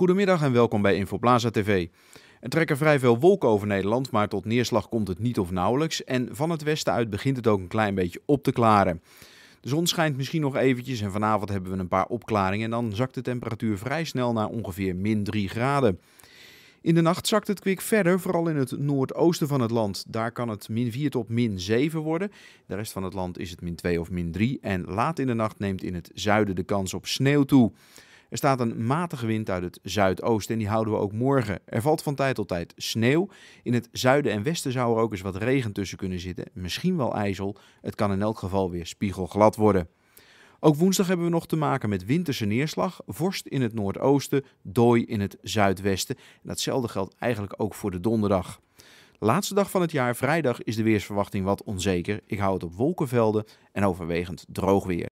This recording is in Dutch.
Goedemiddag en welkom bij Infoplaza TV. Er trekken vrij veel wolken over Nederland, maar tot neerslag komt het niet of nauwelijks. En van het westen uit begint het ook een klein beetje op te klaren. De zon schijnt misschien nog eventjes en vanavond hebben we een paar opklaringen en dan zakt de temperatuur vrij snel naar ongeveer min 3 graden. In de nacht zakt het kwik verder, vooral in het noordoosten van het land. Daar kan het min 4 tot min 7 worden. De rest van het land is het min 2 of min 3. En laat in de nacht neemt in het zuiden de kans op sneeuw toe. Er staat een matige wind uit het zuidoosten en die houden we ook morgen. Er valt van tijd tot tijd sneeuw. In het zuiden en westen zou er ook eens wat regen tussen kunnen zitten. Misschien wel ijzel. Het kan in elk geval weer spiegelglad worden. Ook woensdag hebben we nog te maken met winterse neerslag, vorst in het noordoosten, dooi in het zuidwesten. En datzelfde geldt eigenlijk ook voor de donderdag. Laatste dag van het jaar, vrijdag, is de weersverwachting wat onzeker. Ik hou het op wolkenvelden en overwegend droog weer.